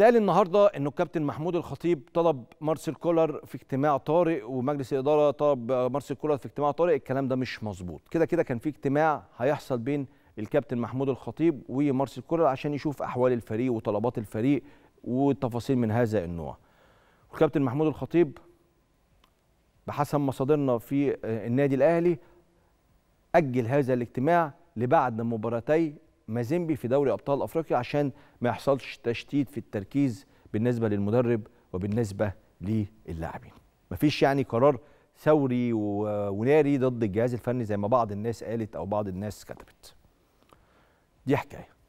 اتقال النهارده انه الكابتن محمود الخطيب طلب مارسيل كولر في اجتماع طارئ ومجلس الاداره طلب مارسيل كولر في اجتماع طارئ الكلام ده مش مظبوط كده كده كان في اجتماع هيحصل بين الكابتن محمود الخطيب ومارسيل كولر عشان يشوف احوال الفريق وطلبات الفريق وتفاصيل من هذا النوع الكابتن محمود الخطيب بحسب مصادرنا في النادي الاهلي اجل هذا الاجتماع لبعد مباراتي مازيمبي في دوري ابطال افريقيا عشان ما يحصلش تشتيت في التركيز بالنسبه للمدرب وبالنسبه للاعبين مفيش يعني قرار ثوري وناري ضد الجهاز الفني زي ما بعض الناس قالت او بعض الناس كتبت دي حكايه